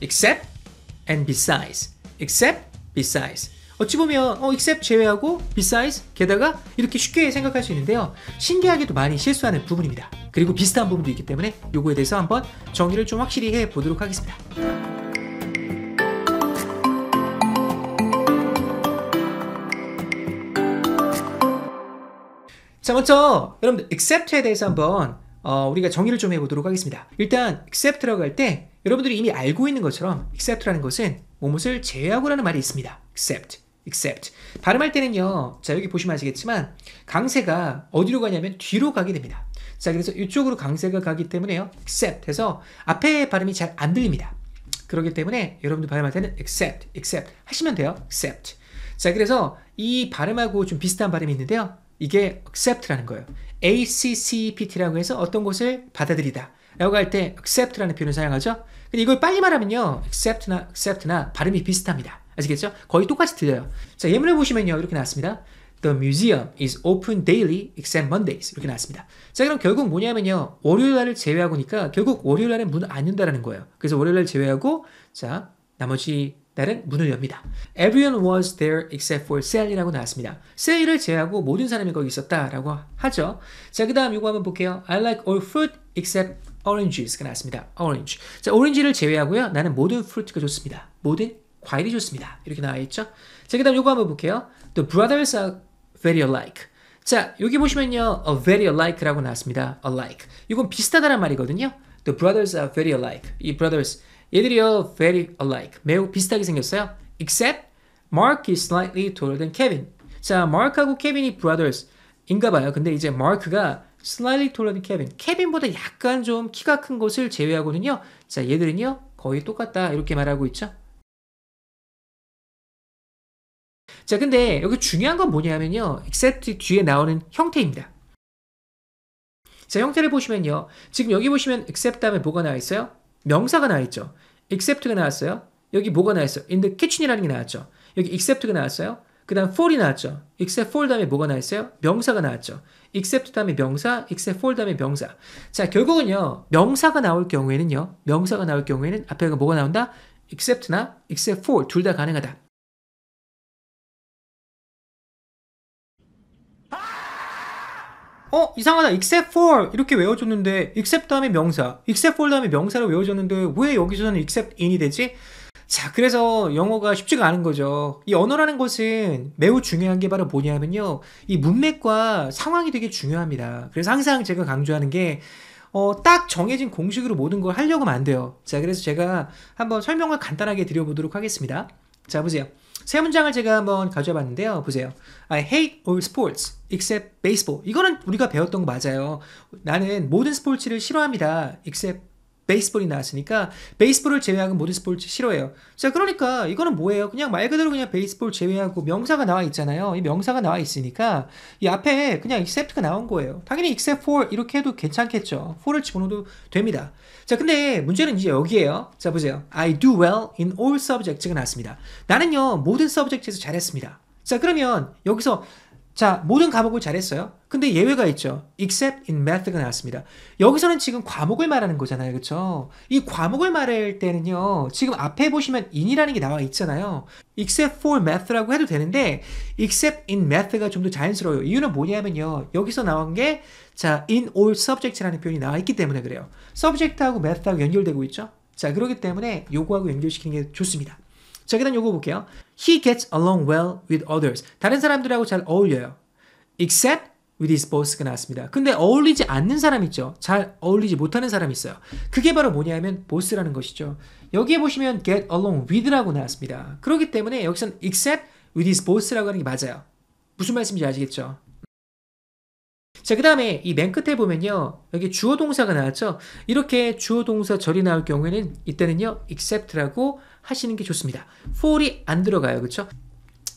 except and besides. except besides. 어찌 보면 어 except 제외하고 besides 게다가 이렇게 쉽게 생각할 수 있는데요. 신기하게도 많이 실수하는 부분입니다. 그리고 비슷한 부분도 있기 때문에 요거에 대해서 한번 정의를 좀 확실히 해 보도록 하겠습니다. 자 먼저 여러분들 except에 대해서 한번 어, 우리가 정의를 좀 해보도록 하겠습니다. 일단 except라고 할때 여러분들이 이미 알고 있는 것처럼 except라는 것은 뭐뭇을 제외하고라는 말이 있습니다. except, except. 발음할 때는요. 자 여기 보시면 아시겠지만 강세가 어디로 가냐면 뒤로 가게 됩니다. 자 그래서 이쪽으로 강세가 가기 때문에요. except 해서 앞에 발음이 잘 안 들립니다. 그렇기 때문에 여러분들 발음할 때는 except, except 하시면 돼요. except. 자 그래서 이 발음하고 좀 비슷한 발음이 있는데요. 이게 accept라는 거예요. ACCPT라고 해서 어떤 것을 받아들이다. 라고 할 때 accept라는 표현을 사용하죠. 근데 이걸 빨리 말하면요. accept나 accept나 발음이 비슷합니다. 아시겠죠? 거의 똑같이 들려요. 자, 예문을 보시면요. 이렇게 나왔습니다. The museum is open daily except Mondays. 이렇게 나왔습니다. 자, 그럼 결국 뭐냐면요. 월요일 날을 제외하고니까 결국 월요일 날은 문을 안 연다라는 거예요. 그래서 월요일 날 제외하고 자, 나머지 날은 문을 엽니다. Everyone was there except for Sally라고 나왔습니다. Sally를 제외하고 모든 사람이 거기 있었다라고 하죠. 자, 그 다음 이거 한번 볼게요. I like all fruit except oranges가 나왔습니다. orange. 자, 오렌지를 제외하고요. 나는 모든 fruit가 좋습니다. 모든 과일이 좋습니다. 이렇게 나와 있죠. 자, 그다음 요거 한번 볼게요. The brothers are very alike. 자, 여기 보시면요. A very alike라고 나왔습니다. alike. 이건 비슷하다란 말이거든요. The brothers are very alike. 이 brothers 얘들이요. very alike. 매우 비슷하게 생겼어요. except Mark is slightly taller than Kevin. 자, Mark하고 k e v i n 이 brothers 인가 봐요. 근데 이제 Mark가 slightly taller than Kevin. 케빈보다 약간 좀 키가 큰 것을 제외하고는요. 자, 얘들은요. 거의 똑같다. 이렇게 말하고 있죠. 자, 근데 여기 중요한 건 뭐냐면요. except 뒤에 나오는 형태입니다. 자, 형태를 보시면요. 지금 여기 보시면 except 다음에 뭐가 나와 있어요? 명사가 나와 있죠. except가 나왔어요. 여기 뭐가 나왔어요? in the kitchen이라는 게 나왔죠. 여기 except가 나왔어요. 그 다음 for이 나왔죠. except for 다음에 뭐가 나왔어요? 명사가 나왔죠. except 다음에 명사, except for 다음에 명사. 자, 결국은요. 명사가 나올 경우에는요. 명사가 나올 경우에는 앞에 뭐가 나온다? except나 except for 둘 다 가능하다. 어 이상하다 except for 이렇게 외워줬는데 except 다음에 명사 except for 다음에 명사를 외워줬는데 왜 여기서는 except in이 되지? 자, 그래서 영어가 쉽지가 않은 거죠. 이 언어라는 것은 매우 중요한 게 바로 뭐냐면요. 이 문맥과 상황이 되게 중요합니다. 그래서 항상 제가 강조하는 게, 어, 딱 정해진 공식으로 모든 걸 하려고 하면 안 돼요. 자, 그래서 제가 한번 설명을 간단하게 드려보도록 하겠습니다. 자, 보세요. 세 문장을 제가 한번 가져와 봤는데요. 보세요. I hate all sports except baseball. 이거는 우리가 배웠던 거 맞아요. 나는 모든 스포츠를 싫어합니다. except 베이스볼이 나왔으니까 베이스볼을 제외하고 모든 스포츠 싫어해요. 자, 그러니까 이거는 뭐예요? 그냥 말 그대로 그냥 베이스볼 제외하고 명사가 나와 있잖아요. 이 명사가 나와 있으니까 이 앞에 그냥 except가 나온 거예요. 당연히 except for 이렇게 해도 괜찮겠죠. for를 집어넣어도 됩니다. 자, 근데 문제는 이제 여기에요. 자, 보세요. I do well in all subjects가 나왔습니다. 나는요, 모든 subjects에서 잘했습니다. 자, 그러면 여기서 자, 모든 과목을 잘했어요. 근데 예외가 있죠. except in math가 나왔습니다. 여기서는 지금 과목을 말하는 거잖아요. 그렇죠? 이 과목을 말할 때는요. 지금 앞에 보시면 in이라는 게 나와 있잖아요. except for math라고 해도 되는데 except in math가 좀 더 자연스러워요. 이유는 뭐냐면요. 여기서 나온 게 자, in all subject라는 표현이 나와 있기 때문에 그래요. subject하고 math하고 연결되고 있죠? 자, 그렇기 때문에 요거하고 연결시키는 게 좋습니다. 자, 그 다음 요거 볼게요. He gets along well with others. 다른 사람들하고 잘 어울려요. Except with his boss가 나왔습니다. 근데 어울리지 않는 사람 있죠. 잘 어울리지 못하는 사람 있어요. 그게 바로 뭐냐면 보스라는 것이죠. 여기에 보시면 get along with라고 나왔습니다. 그렇기 때문에 여기선 except with his boss라고 하는 게 맞아요. 무슨 말씀인지 아시겠죠? 자, 그 다음에 이 맨 끝에 보면요. 여기 주어 동사가 나왔죠? 이렇게 주어 동사 절이 나올 경우에는 이때는요, except라고 하시는 게 좋습니다. for이 안 들어가요. 그렇죠?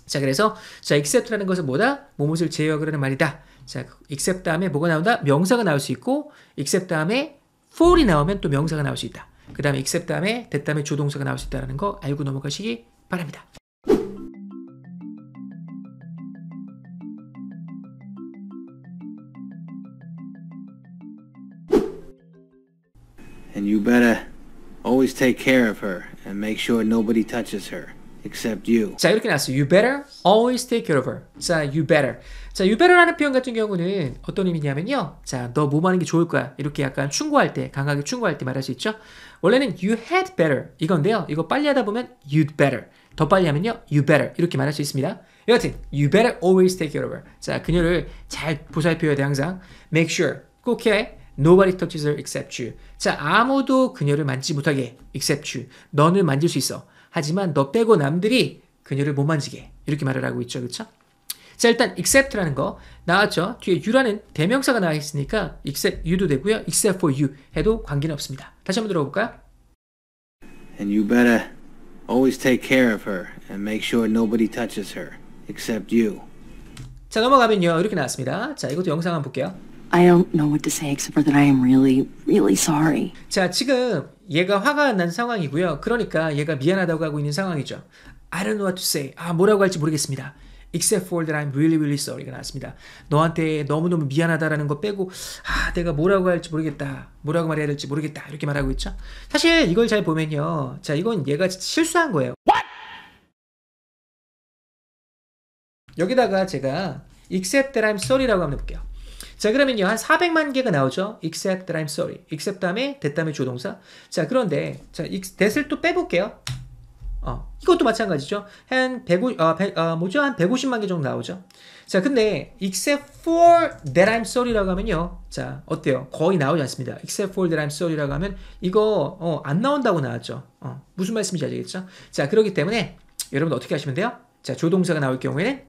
자, 그래서 자, except라는 것은 뭐다? 뭐뭇을 제외하는 말이다. 자, except 다음에 뭐가 나온다? 명사가 나올 수 있고 except 다음에 for이 나오면 또 명사가 나올 수 있다. 그 다음에 except 다음에 that 다음에 조동사가 나올 수 있다는 거 알고 넘어가시기 바랍니다. And you better always take care of her and make sure nobody touches her. except you. 자 이렇게 나왔어요. You better always take care of her. 자 you better. 자 you better라는 표현 같은 경우는 어떤 의미냐면요. 자너 뭐하는 게 좋을 거야. 이렇게 약간 충고할 때 강하게 충고할 때 말할 수 있죠. 원래는 you had better 이건데요. 이거 빨리 하다 보면 you'd better. 더 빨리 하면요. you better 이렇게 말할 수 있습니다. 여하튼 you better always take care of her. 자 그녀를 잘 보살펴야 돼 항상. Make sure 꼭 해. Nobody touches her except you. 자, 아무도 그녀를 만지지 못하게. except you. 너는 만질 수 있어. 하지만 너 빼고 남들이 그녀를 못 만지게. 이렇게 말을 하고 있죠. 그렇죠? 자, 일단 except라는 거 나왔죠. 뒤에 you라는 대명사가 나와 있으니까 except you도 되고요. except for you 해도 관계는 없습니다. 다시 한번 들어볼까요? And you better always take care of her and make sure nobody touches her except you. 자, 넘어가면요. 이렇게 나왔습니다. 자, 이것도 영상 한번 볼게요. I don't know what to say except for that I am really, really sorry. 자, 지금 얘가 화가 난 상황이고요. 그러니까 얘가 미안하다고 하고 있는 상황이죠. I don't know what to say. 아, 뭐라고 할지 모르겠습니다. Except for that I'm really, really sorry가 나왔습니다. 너한테 너무너무 미안하다라는 거 빼고 아, 내가 뭐라고 할지 모르겠다. 뭐라고 말해야 될지 모르겠다. 이렇게 말하고 있죠. 사실 이걸 잘 보면요. 자, 이건 얘가 실수한 거예요. What? 여기다가 제가 except that I'm sorry라고 한번 해볼게요. 자 그러면요 한 400만 개가 나오죠. except t h a I'm sorry. except 다음에 t h 다음에 조동사. 자 그런데 자 that을 또 빼볼게요. 어 이것도 마찬가지죠. 한 150, 어, 100, 어, 뭐죠? 한 150만 개 정도 나오죠. 자 근데 except for that I'm sorry라고 하면요. 자 어때요? 거의 나오지 않습니다. except for that I'm sorry라고 하면 이거 어, 안 나온다고 나왔죠. 어, 무슨 말씀인지 알겠죠? 자 그렇기 때문에 여러분 어떻게 하시면 돼요? 자 조동사가 나올 경우에는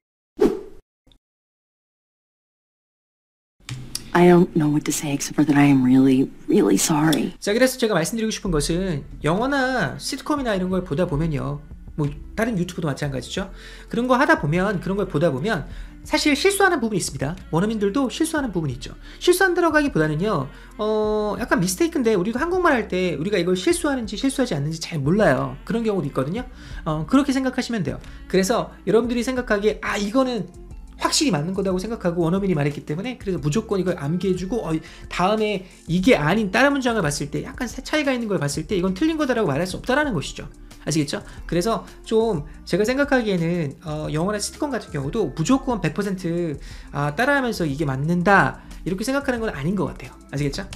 I don't know what to say except for that I am really, really sorry. 자, 그래서 제가 말씀드리고 싶은 것은 영어나 시트콤이나 이런 걸 보다 보면요. 뭐 다른 유튜브도 마찬가지죠. 그런 거 하다 보면 그런 걸 보다 보면 사실 실수하는 부분이 있습니다. 원어민들도 실수하는 부분이 있죠. 실수 한 들어가기보다는요, 어, 약간 미스테이크인데, 우리도 한국말 할 때 우리가 이걸 실수하는지 실수하지 않는지 잘 몰라요. 그런 경우도 있거든요. 어, 그렇게 생각하시면 돼요. 그래서 여러분들이 생각하기에, 아, 이거는 확실히 맞는 거라고 생각하고 원어민이 말했기 때문에 그래서 무조건 이걸 암기해주고 어, 다음에 이게 아닌 다른 문장을 봤을 때 약간 새 차이가 있는 걸 봤을 때 이건 틀린 거다라고 말할 수 없다라는 것이죠. 아시겠죠? 그래서 좀 제가 생각하기에는 어, 영어나 시트콤 같은 경우도 무조건 100% 아, 따라하면서 이게 맞는다 이렇게 생각하는 건 아닌 것 같아요. 아시겠죠?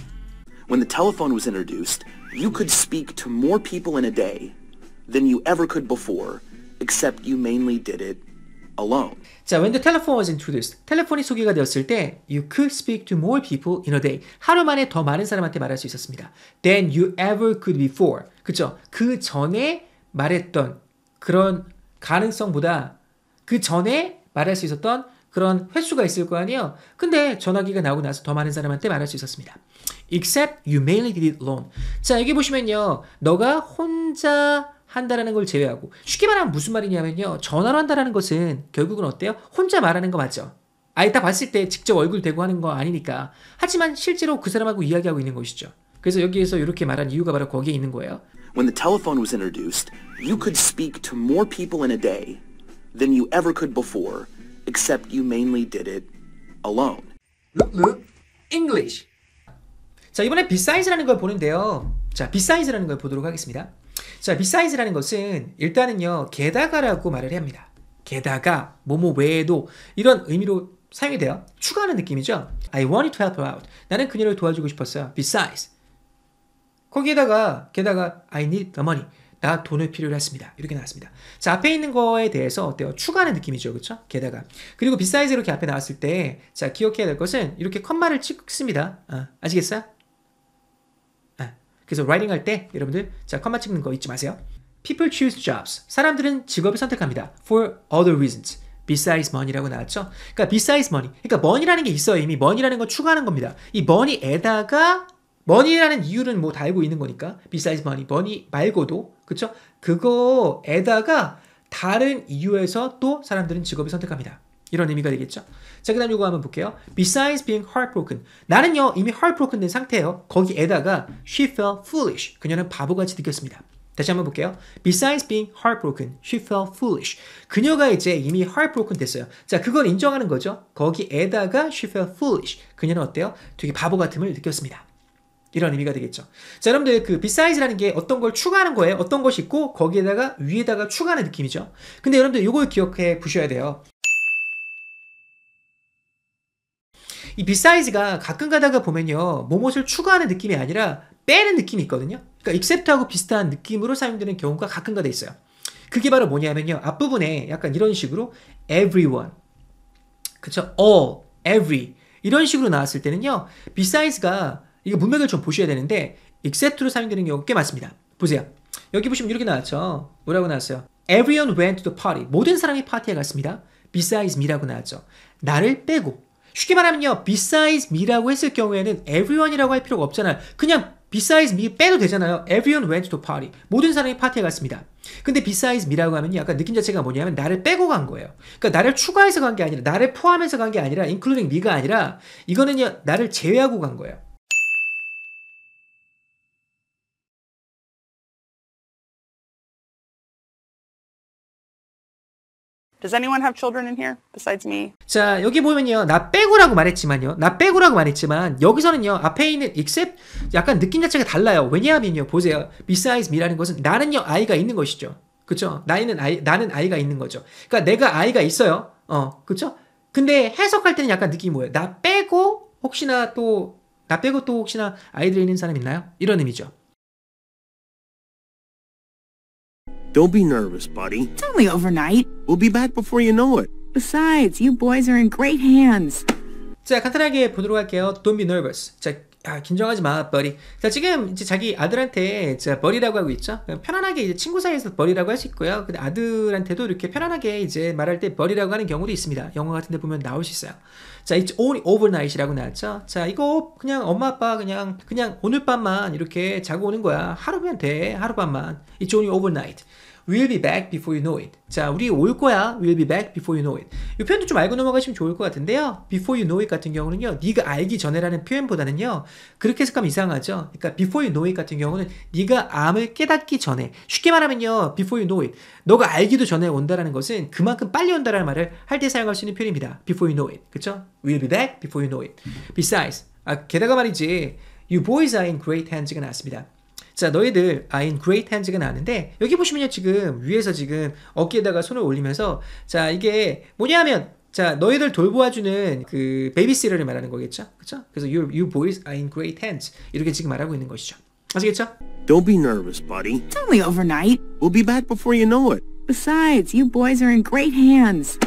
When the telephone was introduced, you could speak to more people in a day than you ever could before, except you mainly did it alone. 자, when the telephone was introduced, 텔레폰이 소개가 되었을 때 you could speak to more people in a day. 하루 만에 더 많은 사람한테 말할 수 있었습니다. than you ever could before. 그쵸? 그 전에 말했던 그런 가능성보다 그 전에 말할 수 있었던 그런 횟수가 있을 거 아니에요. 근데 전화기가 나오고 나서 더 많은 사람한테 말할 수 있었습니다. Except you mainly did it alone. 자, 여기 보시면요. 너가 혼자 한다라는 걸 제외하고 쉽게 말하면 무슨 말이냐면요. 전화로 한다라는 것은 결국은 어때요? 혼자 말하는 거 맞죠? 아예 딱 봤을 때 직접 얼굴 대고 하는 거 아니니까. 하지만 실제로 그 사람하고 이야기하고 있는 것이죠. 그래서 여기에서 이렇게 말한 이유가 바로 거기에 있는 거예요. When the telephone was introduced, you could speak to more people in a day than you ever could before, except you mainly did it alone. English. 자, 이번에 비사이즈라는 걸 보는데요. 자, 비사이즈라는 걸 보도록 하겠습니다. 자, 비사이즈라는 것은 일단은요, 게다가라고 말을 합니다. 게다가, 뭐뭐 외에도 이런 의미로 사용이 돼요. 추가하는 느낌이죠. I wanted to help her out. 나는 그녀를 도와주고 싶었어요. Besides. 거기에다가, 게다가, I need the money. 나 돈을 필요로 했습니다. 이렇게 나왔습니다. 자, 앞에 있는 거에 대해서 어때요? 추가하는 느낌이죠. 그쵸 게다가. 그리고 비사이즈 이렇게 앞에 나왔을 때, 자, 기억해야 될 것은 이렇게 컴마를 찍습니다. 아, 아시겠어요? 그래서 writing 할 때 여러분들 자 컴마 찍는 거 잊지 마세요. People choose jobs. 사람들은 직업을 선택합니다. For other reasons. besides money라고 나왔죠. 그러니까 besides money. 그러니까 money라는 게 있어요. 이미 money라는 거 추가하는 겁니다. 이 money에다가 money라는 이유는 뭐달고 있는 거니까 besides money, money 말고도 그쵸? 그거에다가 다른 이유에서 또 사람들은 직업을 선택합니다. 이런 의미가 되겠죠. 자, 그 다음 이거 한번 볼게요. Besides being heartbroken. 나는요, 이미 heartbroken 된 상태예요. 거기에다가 she felt foolish. 그녀는 바보같이 느꼈습니다. 다시 한번 볼게요. Besides being heartbroken, she felt foolish. 그녀가 이제 이미 heartbroken 됐어요. 자, 그걸 인정하는 거죠. 거기에다가 she felt foolish. 그녀는 어때요? 되게 바보 같음을 느꼈습니다. 이런 의미가 되겠죠. 자, 여러분들 그 beside라는 게 어떤 걸 추가하는 거예요. 어떤 것이 있고 거기에다가 위에다가 추가하는 느낌이죠. 근데 여러분들 이걸 기억해 보셔야 돼요. 이 비사이즈가 가끔 가다가 보면요. 몸옷을 추가하는 느낌이 아니라 빼는 느낌이 있거든요. 그러니까 익셉트하고 비슷한 느낌으로 사용되는 경우가 가끔 가다 있어요. 그게 바로 뭐냐면요. 앞부분에 약간 이런 식으로 everyone, 그쵸? all, every 이런 식으로 나왔을 때는요. 비사이즈가 이거 문맥을 좀 보셔야 되는데 except로 사용되는 경우 꽤 많습니다. 보세요. 여기 보시면 이렇게 나왔죠. 뭐라고 나왔어요? Everyone went to the party. 모든 사람이 파티에 갔습니다. Besides me라고 나왔죠. 나를 빼고 쉽게 말하면요. besides me라고 했을 경우에는 everyone이라고 할 필요가 없잖아요. 그냥 besides me 빼도 되잖아요. everyone went to party. 모든 사람이 파티에 갔습니다. 근데 besides me라고 하면 약간 느낌 자체가 뭐냐면 나를 빼고 간 거예요. 그러니까 나를 추가해서 간 게 아니라 나를 포함해서 간 게 아니라 including me가 아니라 이거는요. 나를 제외하고 간 거예요. Does anyone have children in here besides me? 자 여기 보면요 나 빼고라고 말했지만요 나 빼고라고 말했지만 여기서는요 앞에 있는 except 약간 느낌 자체가 달라요 왜냐하면요 보세요 besides me라는 것은 나는요 아이가 있는 것이죠 그쵸 나이는 아이 나는 아이가 있는 거죠 그러니까 내가 아이가 있어요 어 그쵸 근데 해석할 때는 약간 느낌이 뭐예요 나 빼고 혹시나 또 나 빼고 또 혹시나 아이들이 있는 사람 있나요 이런 의미죠 Don't be nervous, buddy. It's only overnight. We'll be back before you know it. Besides, you boys are in great hands. 자, 간단하게 보도록 할게요. Don't be nervous. 자, 아, 긴장하지 마, 버리. 자, 지금 이제 자기 아들한테 자, 버리라고 하고 있죠. 편안하게 이제 친구 사이에서 버리라고 할 수 있고요. 근데 아들한테도 이렇게 편안하게 이제 말할 때 버리라고 하는 경우도 있습니다. 영화 같은 데 보면 나올 수 있어요. 자, it's only overnight이라고 나왔죠. 자, 이거 그냥 엄마 아빠 그냥 그냥 오늘 밤만 이렇게 자고 오는 거야. 하루면 돼. 하룻밤만. It's only overnight. We'll be back before you know it. 자, 우리 올 거야. We'll be back before you know it. 이 표현도 좀 알고 넘어가시면 좋을 것 같은데요. Before you know it 같은 경우는요. 네가 알기 전에라는 표현보다는요. 그렇게 해석하면 이상하죠. 그러니까 before you know it 같은 경우는 네가 암을 깨닫기 전에 쉽게 말하면요. Before you know it. 너가 알기도 전에 온다라는 것은 그만큼 빨리 온다라는 말을 할 때 사용할 수 있는 표현입니다. Before you know it. 그렇죠? We'll be back before you know it. Besides, 아, 게다가 말이지. You boys are in great hands가 나왔습니다. 자, 너희들 아인 great hands가 나왔는데 여기 보시면요. 지금 위에서 지금 어깨에다가 손을 올리면서 자, 이게 뭐냐면 자, 너희들 돌보아주는 그 베이비시러를 말하는 거겠죠? 그렇죠? 그래서 you, you boys are in great hands. 이렇게 지금 말하고 있는 것이죠. 아시겠죠? Don't be nervous, buddy. It's only overnight. We'll be back before you know it. Besides, you boys are in great hands.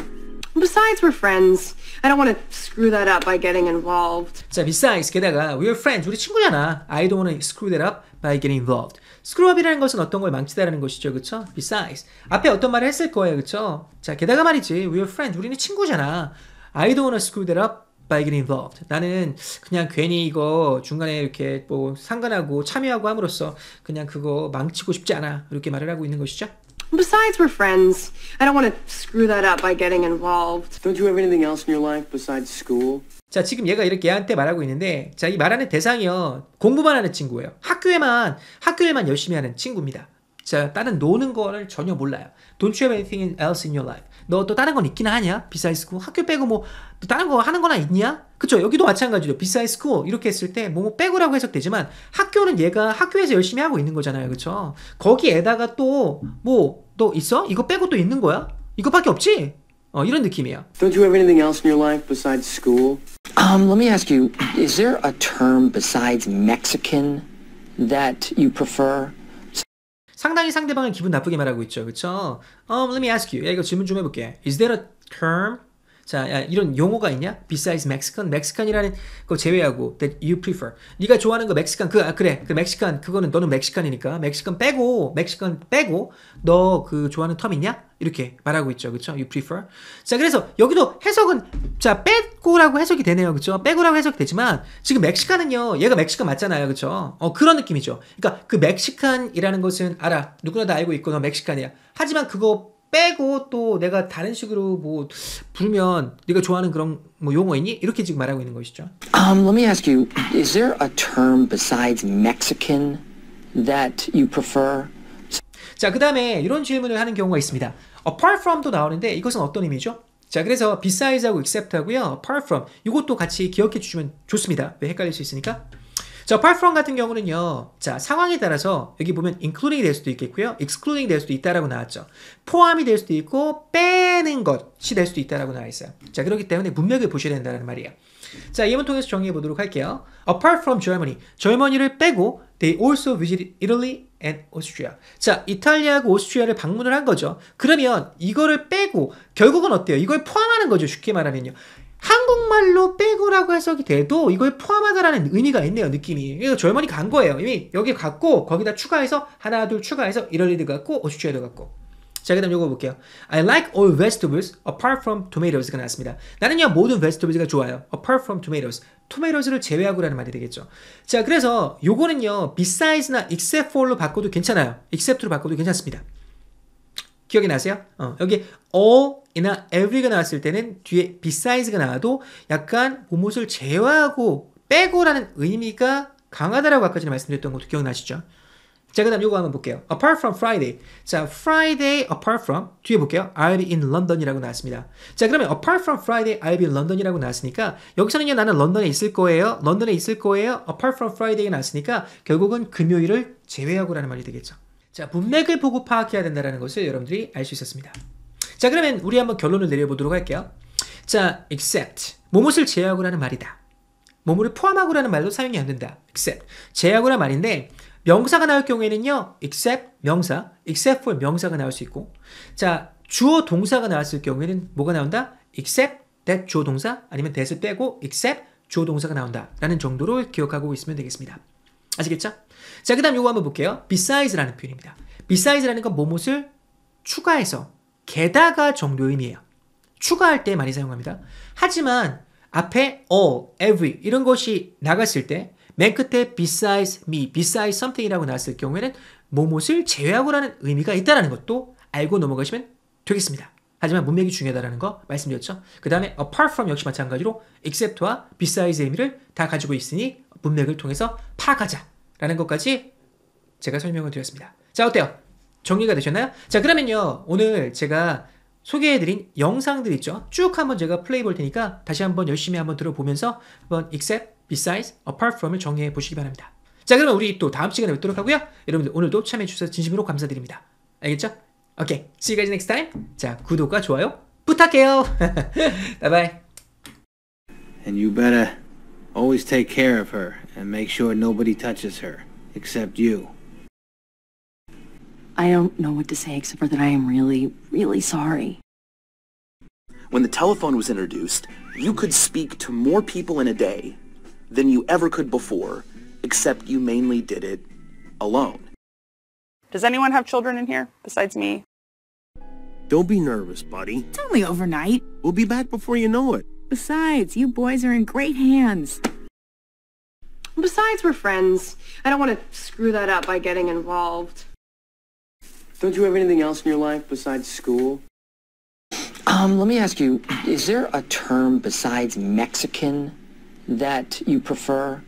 Besides, we're friends. I don't want to screw that up by getting involved. 자, besides 게다가 we're friends 우리 친구잖아. I don't want to screw that up by getting involved. screw up이라는 것은 어떤 걸 망치다라는 것이죠, 그쵸죠 besides 앞에 어떤 말을 했을 거예요, 그쵸 자, 게다가 말이지 we're friends 우리는 친구잖아. I don't want to screw that up by getting involved. 나는 그냥 괜히 이거 중간에 이렇게 뭐 상관하고 참여하고 함으로써 그냥 그거 망치고 싶지 않아. 이렇게 말을 하고 있는 것이죠. Besides, we're friends. I don't want to screw that up by getting involved. Don't you have anything else in your life besides school? 자, 지금 얘가 이렇게 얘한테 말하고 있는데 자, 이 말하는 대상이요. 공부만 하는 친구예요. 학교에만 학교에만 열심히 하는 친구입니다. 자, 다른 노는 거를 전혀 몰라요. Don't you have anything else in your life? 너 또 다른 건 있긴 하냐? Besides school? 학교 빼고 뭐 다른 거 하는 거나 있냐? 그쵸? 여기도 마찬가지죠. Besides school 이렇게 했을 때 뭐 뭐 빼고라고 해석되지만 학교는 얘가 학교에서 열심히 하고 있는 거잖아요. 그쵸? 거기에다가 또뭐 또 있어? 이거 빼고 또 있는 거야? 이거밖에 없지? 어, 이런 느낌이야. Don't you have anything else in your life besides school? Um, let me ask you, is there a term besides Mexican that you prefer? 상당히 상대방을 기분 나쁘게 말하고 있죠. 그렇죠? Um, let me ask you. 야, 이거 질문 좀 해볼게. Is there a term 자, 야, 이런 용어가 있냐? Besides Mexican, Mexican이라는 거 제외하고 that you prefer. 네가 좋아하는 거 멕시칸 그 아, 그래. 그 멕시칸 그거는 너는 멕시칸이니까 멕시칸 빼고 멕시칸 빼고 너 그 좋아하는 텀 있냐? 이렇게 말하고 있죠. 그렇죠? You prefer. 자, 그래서 여기도 해석은 자, 빼고라고 해석이 되네요. 그렇죠? 빼고라고 해석이 되지만 지금 멕시칸은요. 얘가 멕시칸 맞잖아요. 그렇죠? 어, 그런 느낌이죠. 그러니까 그 멕시칸이라는 것은 알아. 누구나 다 알고 있고 너 멕시칸이야. 하지만 그거 빼고 또 내가 다른 식으로 뭐 부르면 네가 좋아하는 그런 뭐 용어 있니? 이렇게 지금 말하고 있는 것이죠. Um, let me ask you, is there a term besides Mexican that you prefer? 자, 그 다음에 이런 질문을 하는 경우가 있습니다. Apart from도 나오는데 이것은 어떤 의미죠? 자, 그래서 besides 하고 except 하고요. Apart from 이것도 같이 기억해 주시면 좋습니다. 왜 헷갈릴 수 있으니까. 자, apart from 같은 경우는요. 자, 상황에 따라서 여기 보면 including이 될 수도 있겠고요. excluding이 될 수도 있다라고 나왔죠. 포함이 될 수도 있고 빼는 것이 될 수도 있다라고 나와 있어요. 자, 그렇기 때문에 문맥을 보셔야 된다는 말이에요. 자, 예문 통해서 정리해 보도록 할게요. Apart from Germany, 젊은이를 빼고 they also visited Italy and Austria. 자, 이탈리아하고 오스트리아를 방문을 한 거죠. 그러면 이거를 빼고 결국은 어때요? 이걸 포함하는 거죠. 쉽게 말하면요. 한국말로 빼고라고 해석이 돼도 이걸 포함하다라는 의미가 있네요, 느낌이. 그래서 절은이간 거예요. 이미 여기 갔고, 거기다 추가해서, 하나, 둘 추가해서, 이럴리드 갔고, 오슈추에도 갔고. 자, 그 다음 요거 볼게요. I like all vegetables apart from tomatoes가 나왔습니다. 나는요, 모든 vegetables가 좋아요. apart from tomatoes. tomatoes를 제외하고라는 말이 되겠죠. 자, 그래서 요거는요, besides나 except for로 바꿔도 괜찮아요. except로 바꿔도 괜찮습니다. 기억이 나세요? 어, 여기 all 이나 every가 나왔을 때는 뒤에 besides가 나와도 약간 보못을 제외하고 빼고라는 의미가 강하다라고 아까 전에 말씀드렸던 것도 기억나시죠? 자, 그 다음 요거 한번 볼게요. Apart from Friday. 자, Friday apart from 뒤에 볼게요. I'll be in London이라고 나왔습니다. 자, 그러면 apart from Friday, I'll be in London이라고 나왔으니까 여기서는요, 나는 런던에 있을 거예요. 런던에 있을 거예요. apart from Friday 나왔으니까 결국은 금요일을 제외하고라는 말이 되겠죠. 자, 문맥을 보고 파악해야 된다는 것을 여러분들이 알 수 있었습니다. 자 그러면 우리 한번 결론을 내려보도록 할게요. 자, except 무엇을 제외하고라는 말이다. 뭐뭐를 포함하고라는 말도 사용이 안 된다. except 제외하고라는 말인데 명사가 나올 경우에는요. except 명사, except for 명사가 나올 수 있고 자, 주어 동사가 나왔을 경우에는 뭐가 나온다? except that 주어 동사 아니면 that을 빼고 except 주어 동사가 나온다라는 정도로 기억하고 있으면 되겠습니다. 아시겠죠? 자, 그다음 요거 한번 볼게요. bedes라는 s i 표현입니다. bedes라는 s i 건 뭐뭐를 추가해서 게다가 정도인이에요 추가할 때 많이 사용합니다. 하지만 앞에 all, 어, every 이런 것이 나갔을 때 맨 끝에 besides me, besides something이라고 나왔을 경우에는 뭐뭇을 제외하고라는 의미가 있다는 것도 알고 넘어가시면 되겠습니다. 하지만 문맥이 중요하다는 거 말씀드렸죠. 그 다음에 apart from 역시 마찬가지로 except와 besides의 의미를 다 가지고 있으니 문맥을 통해서 파악하자라는 것까지 제가 설명을 드렸습니다. 자 어때요? 정리가 되셨나요? 자 그러면요 오늘 제가 소개해드린 영상들 있죠 쭉 한번 제가 플레이 볼 테니까 다시 한번 열심히 한번 들어보면서 한번 except, besides, apart from을 정리해 보시기 바랍니다 자 그러면 우리 또 다음 시간에 뵙도록 하고요 여러분들 오늘도 참여해주셔서 진심으로 감사드립니다 알겠죠? 오케이 see you guys next time 자 구독과 좋아요 부탁해요 bye b and you better always take care of her and make sure nobody touches her except you I don't know what to say except for that I am really, really sorry. When the telephone was introduced, you could speak to more people in a day than you ever could before, except you mainly did it alone. Does anyone have children in here besides me? Don't be nervous, buddy. It's only overnight. We'll be back before you know it. Besides, you boys are in great hands. Besides, we're friends. I don't want to screw that up by getting involved. Don't you have anything else in your life besides school? Um, let me ask you, is there a term besides Mexican that you prefer?